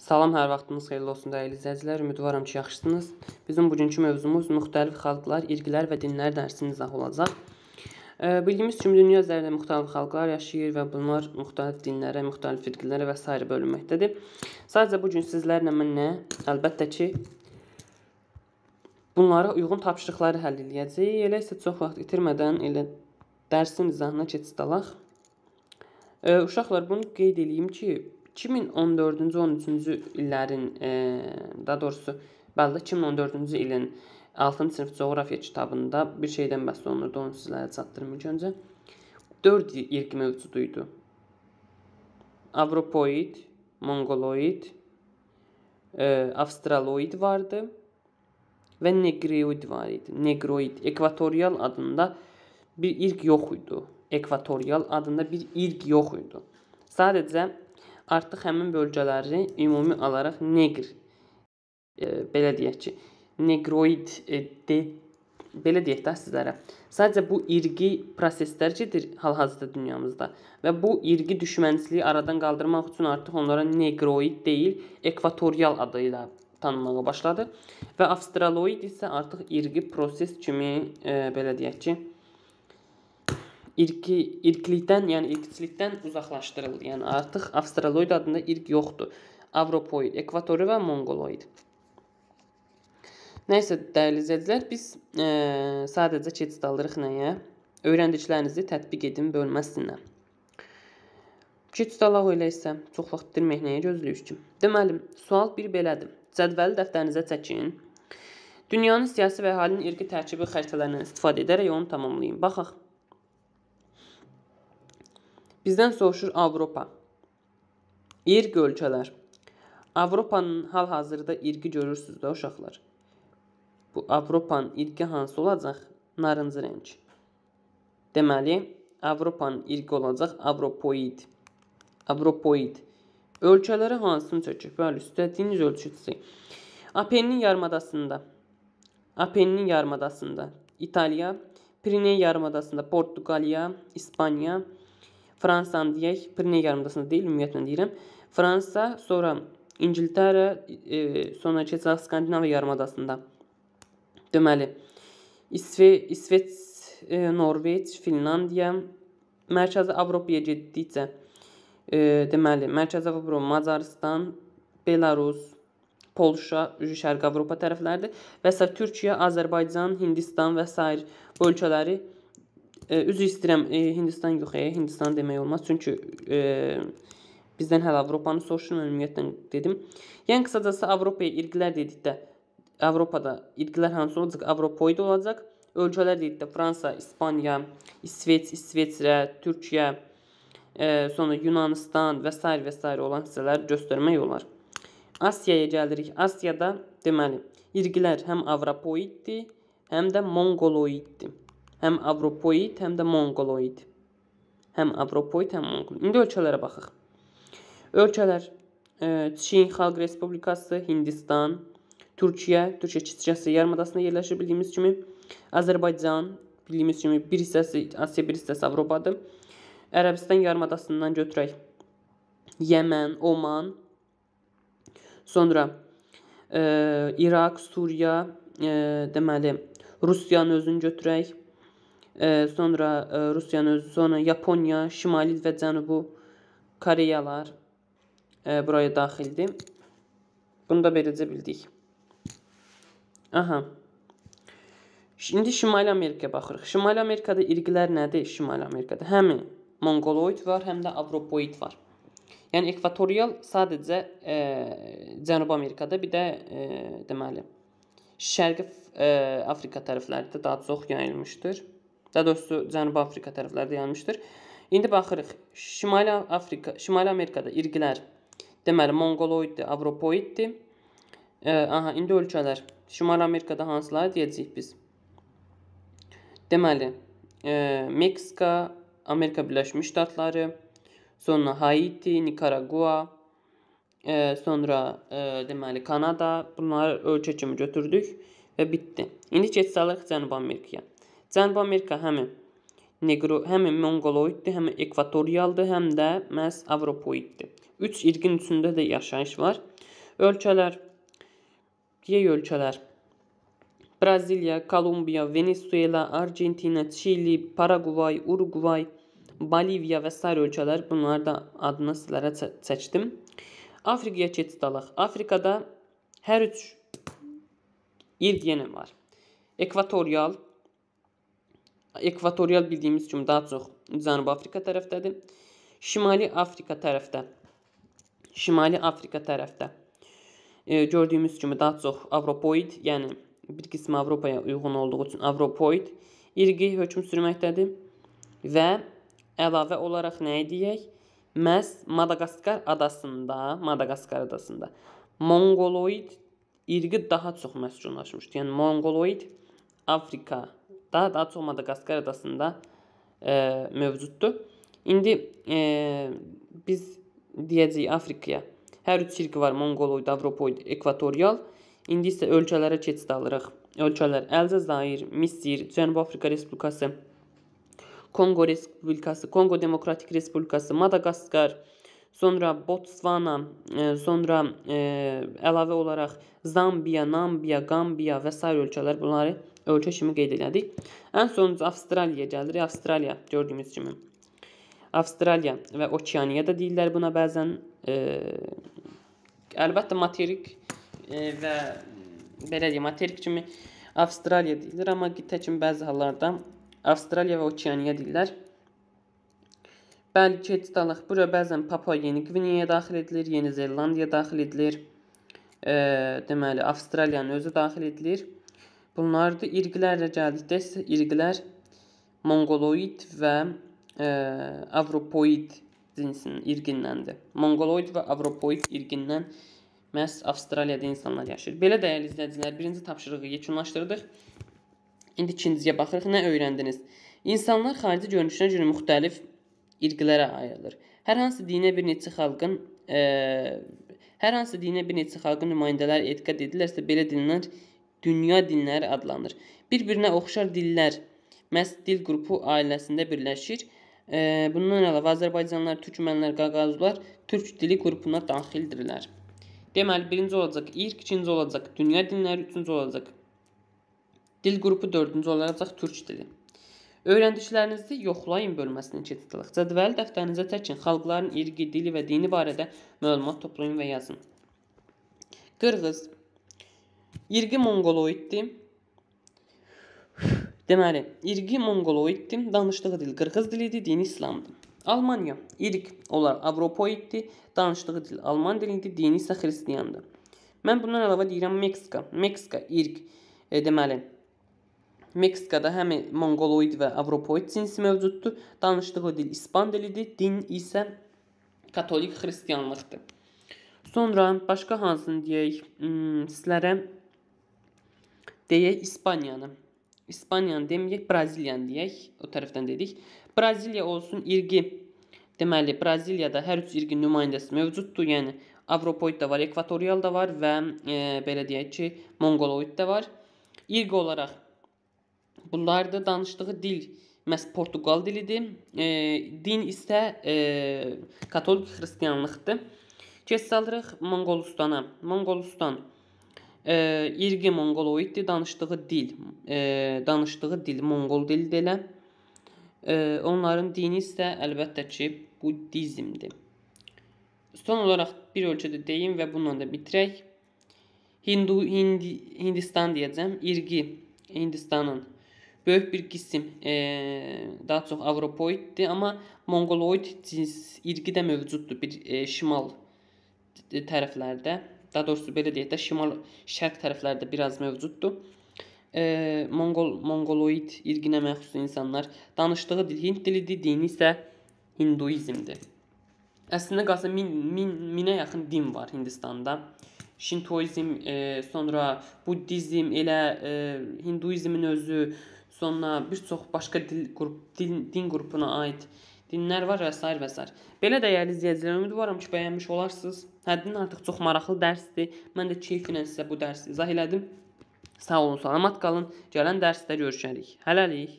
Salam, hər vaxtınız xeyirli olsun dəyərli izləyicilər. Ümidvaram ki, yaxşısınız. Bizim bugünkü mövzumuz müxtəlif xalqlar, irqlər və dinlər dərsinin izahı olacaq. E, bildiyimiz kimi dünya üzərində müxtəlif xalqlar yaşayır və bunlar müxtəlif dinlərə, müxtəlif irqlərə və s. bölünməkdədir. Sadəcə bu gün sizlərlə mən nə? Əlbəttə ki, bunlara uyğun tapşırıqları həll edəcəyik. Elə isə çox vaxt itirmədən elə dərsin izahına keçid alaq. E, uşaqlar, bunu qeyd edeyim ki, 2014-cü 13-cü illərin, e, daha doğrusu bəli, 2014-cü ilin 6-cı sinif coğrafiya kitabında bir şeydən bəhs olunurdu, onu sizlərə çatdırım öncə. 4 irqi mövcud idi. Avropoid, Mongoloid, e, Avstraloid vardı və Negroid var idi. Negroid ekvatorial adında bir irq yox idi. Ekvatorial adında bir irq yox idi. Sadəcə artıq həmin bölgələri ümumi olaraq neqr e, belə deyək ki, neqroid e, de, belə deyək də sizlərə. Sadəcə bu irqi proseslər gedir hal-hazırda dünyamızda və bu irqi düşmənçiliyi aradan qaldırmaq üçün artıq onlara neqroid deyil, ekvatorial adı ilə tanınmağa başladı və avstraloid isə artıq irqi proses kimi e, belə deyək ki, irqi irqlikdən, yəni irqçilikdən uzaqlaşdırıldı. Yəni artıq avstraloid adında irq yoxdur. Avropoid, ekvatori və mongoloid. Nəysə, dəyərli izləyicilər, biz e, sadəcə keçid alırıq nəyə? Öyrəndiklərinizi tətbiq edin bölməsinə. Keçid alaq elə isə çox vaxt itirmək nəyə gözləyir ki? Deməli, sual bir belədir. Cədvəli dəftərinizə çəkin. Dünyanın siyasi və əhalinin irqi tərkibi xəritələrindən istifadə edərək onu tamamlayın. Baxaq. Bizdən soruşur Avropa. İrqi ölkələr. Avropanın hal-hazırda irqi görürsüz də uşaqlar. Bu Avropanın irqi hansı olacaq? Narıncı rəng. Deməli, Avropanın irqi olacaq Avropoid. Avropoid. Ölkələrə hansını çəkib? Bəli, istədiyiniz ölçüsü. Apennin yarımadasında. Apennin yarımadasında. İtaliya, Piriney yarımadasında Portuqaliya, İspaniya, Fransanı deyək, Pirney yarımadasında deyil, ümumiyyətlə deyirəm. Fransa, sonra İngiltərə, e, sonra keçəcək Skandinaviya yarımadasında. Deməli, İsve, İsveç, e, Norveç, Finlandiya, Mərkəzi Avropaya getdikcə, e, deməli, Mərkəzi Avropa, Macaristan, Belarus, Polşa, Şərqi Avropa tərəfləridir və isə Türkiyə, Azərbaycan, Hindistan və sair bu ölkələri e, üzr istəyirəm, e, Hindistan yox, e, Hindistan demək olmaz. Çünki e, bizdən hələ Avropanı soruşurum, ümumiyyətlə dedim. Yəni qısacası Avropaya irqlər dedikdə Avropada irqlər hansı olacaq? Avropoid olacaq. Ölkələr dedikdə Fransa, İspaniya, İsveç, İsveçrə, Türkiyə, e, sonra Yunanistan və s. və s. olan hissələr göstərmək olar. Asiyaya gəlirik. Asiyada deməli irqlər həm Avropoiddir, həm də Mongoloiddir. Həm Avropoid, həm də Monqoloid. Həm Avropoid, həm Monqoloid. İndi ölkələrə baxaq. Ölkələr e, Çin Xalq Respublikası, Hindistan, Türkiyə, Türkiyə kiçicəsi yarımadasında yerləşir bildiyimiz kimi. Azərbaycan, bildiyimiz kimi bir hissəsi Asiya, bir hissəsi Avropadır. Ərəbistan yarımadasından götürək. Yəmən, Oman, sonra e, İraq, Suriya, e, deməli Rusiyanın özünü götürək sonra e, Rusiyanın öz zona Yaponiya, Şimali və Cənubu Koreyalar e, buraya daxildir. Bunu da beləcə bildik. Aha. İndi Şimali Amerikaya baxırıq. Şimali Amerikada irqlər nədir? Şimali Amerikada həm mongoloid var, həm də avropoid var. Yəni ekvatorial sadəcə e, Cənubi Amerikada, bir də e, deməli Şərqi e, Afrika tərəflərində daha çox yayılmışdır. Daha doğrusu Cənubi Afrika tərəflərdə yanmışdır. İndi baxırıq. Şimali Afrika, Şimali Amerikada irqilər deməli mongoloiddir, avropoiddir. E, aha, indi ölkələr Şimali Amerikada hansıları deyəcəyik biz? Deməli, e, Meksika, Amerika Birləşmiş Ştatları, sonra Haiti, Nikaragua, e, sonra e, deməli Kanada, bunları ölkə kimi götürdük və bitdi. İndi keçsək Cənubi Amerikaya. Cənubi Amerika həm negro, həm monqoloiddir, həm ekvatorialdır, həm də məhz avropoiddir. Üç irqin üçündə də yaşayış var. Ölkələr, yey ölkələr, Braziliya, Kolumbiya, Venezuela, Argentina, Çili, Paragvay, Uruqvay, Boliviya və s. ölkələr, bunlar da adını sizlərə çəkdim. Afrikaya keçid alaq. Afrikada hər üç irq yenə var. Ekvatorial, ekvatorial bildiyimiz kimi daha çox Cənubi Afrika tərəfdədir. Şimali Afrika tərəfdə Şimali Afrika tərəfdə e, gördüyümüz kimi daha çox avropoid, yəni bir qismi Avropaya uyğun olduğu üçün avropoid irqi hökm sürməkdədir və əlavə olaraq nə deyək? Məs Madagaskar adasında, Madagaskar adasında mongoloid irqi daha çox məskunlaşmışdı. Yəni mongoloid Afrika daha daha çox Madagaskar adasında e, mövcuddur. İndi e, biz deyəcəyik Afrikaya. Hər üç sirki var: Mongoloid, Avropoid, Ekvatorial. İndi isə ölkələrə keçid alırıq. Ölkələr Əlcəzair, Misir, Cənubi Afrika Respublikası, Kongo Respublikası, Kongo Demokratik Respublikası, Madagaskar, sonra Botsvana, e, sonra e, əlavə olaraq Zambiya, Nambiya, Qambiya və sair ölkələr bunları ölkə kimi qeyd elədik. Ən sonuncu Avstraliya gəlir. Avstraliya gördüyünüz kimi. Avstraliya və Okeaniya da deyirlər buna bəzən. E, əlbəttə materik e, və belə deyim, materik kimi Avstraliya deyilir, amma qitə kimi bəzi hallarda Avstraliya və Okeaniya deyirlər. Bəli, keçidalıq bura bəzən Papua Yeni Qviniyaya daxil edilir, Yeni Zelandiya daxil edilir. E, deməli, Avstraliyanın özü daxil edilir. Bunlardır. İrqilərlə gəldikdə isə irqilər monqoloid və e, avropoid cinsinin irqindəndir. Monqoloid və avropoid irqindən məhz Avstraliyada insanlar yaşayır. Belə dəyərli izləyicilər, birinci tapşırığı yekunlaşdırdıq. İndi ikinciyə baxırıq. Nə öyrəndiniz? İnsanlar xarici görünüşünə görə müxtəlif irqlərə ayrılır. Hər hansı dinə bir neçə xalqın e, hər hansı dinə bir neçə xalqın nümayəndələri etiqad edirlərsə, belə dinlər dünya dinləri adlanır. Bir-birinə oxşar dillər məhz dil qrupu ailəsində birləşir. Bundan əlavə Azərbaycanlar, türkmənlər, qaqazlar türk dili qrupuna daxildirlər. Deməli, birinci olacaq irq, ikinci olacaq dünya dinləri, üçüncü olacaq dil qrupu, dördüncü olacaq türk dili. Öyrəndiklərinizi yoxlayın bölməsini keçirdilək. Cədvəli dəftərinizə təkin xalqların irqi, dili və dini barədə məlumat toplayın və yazın. Qırğız, İrqi monqoloiddir. Deməli, irqi monqoloiddir. Danışdığı dil qırğız dilidir, dini İslamdır. Almaniya, irq onlar avropoiddir. Danışdığı dil alman dilidir, dini isə xristiandır. Mən bundan əlavə deyirəm Meksika. Meksika irq e, deməli Meksikada həm monqoloid və avropoid cinsi mövcuddur. Danışdığı dil ispan dilidir, din isə katolik xristianlıqdır. Sonra başqa hansını deyək? Hmm, sizlərə deyək İspaniyanı. İspaniyanı deməyək, Braziliyanı deyək. O tərəfdən dedik. Braziliya olsun irqi. Deməli, Braziliyada hər üç irqin nümayəndəsi mövcuddur. Yəni Avropoid da var, ekvatorial da var və e, belə deyək ki, mongoloid də var. İrqi olaraq bunlar da danışdığı dil məhz portuqal dilidir. E, din isə e, katolik xristianlıqdır. Keç salırıq Monqolistana. Monqolistan e, irqi monqoloiddir, danışdığı dil, e, danışdığı dil monqol dilidir elə. E, onların dini isə əlbəttə ki, buddizmdir. Son olaraq bir ölkədə deyim və bununla da bitirək. Hindu, Hindi, Hindistan deyəcəm, irqi Hindistanın böyük bir qism e, daha çox avropoiddir, amma monqoloid cins irqi də mövcuddur bir e, şimal tərəflərdə daha doğrusu belə deyək də şimal-şərq tərəflərdə biraz mövcuddur. E, Monqol Monqoloid irqinə məxsus insanlar danışdığı dil Hind dilidir, dini isə Hinduizmdir. Əslində qalsa 1000 min, minə yaxın din var Hindistanda. Şintoizm, e, sonra Budizm, elə e, Hinduizmin özü, sonra bir çox başqa dil qrup din, din qrupuna aid e, dinlər var və s. və s. Belə də dəyərli izləyicilər, ümidvaram ki, bəyənmiş olarsınız. Həddindən artıq çox maraqlı dərsdir. Mən də keyfinlə sizə bu dərsi izah elədim. Sağ olun, salamat qalın. Gələn dərsdə görüşərik. Hələlik.